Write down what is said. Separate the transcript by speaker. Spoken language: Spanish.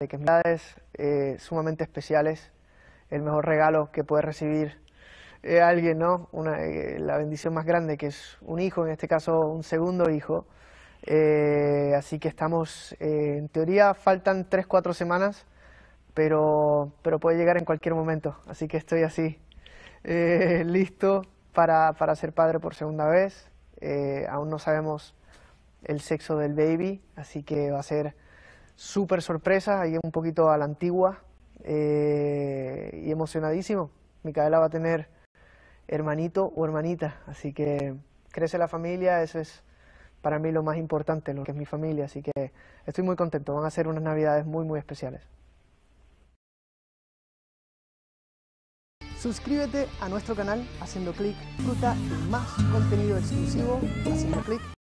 Speaker 1: de que es eh, sumamente especiales, el mejor regalo que puede recibir eh, alguien, ¿no? Una, eh, la bendición más grande que es un hijo, en este caso un segundo hijo. así que estamos, en teoría faltan tres, cuatro semanas, pero, pero puede llegar en cualquier momento. Así que estoy así, listo para, para, ser padre por segunda vez. aún no sabemos el sexo del baby, así que va a ser súper sorpresa, ahí un poquito a la antigua eh, y emocionadísimo. Micaela va a tener hermanito o hermanita, así que crece la familia, eso es para mí lo más importante, lo que es mi familia, así que estoy muy contento, van a ser unas navidades muy, muy especiales. Suscríbete
Speaker 2: a nuestro canal haciendo clic, fruta más contenido exclusivo haciendo clic.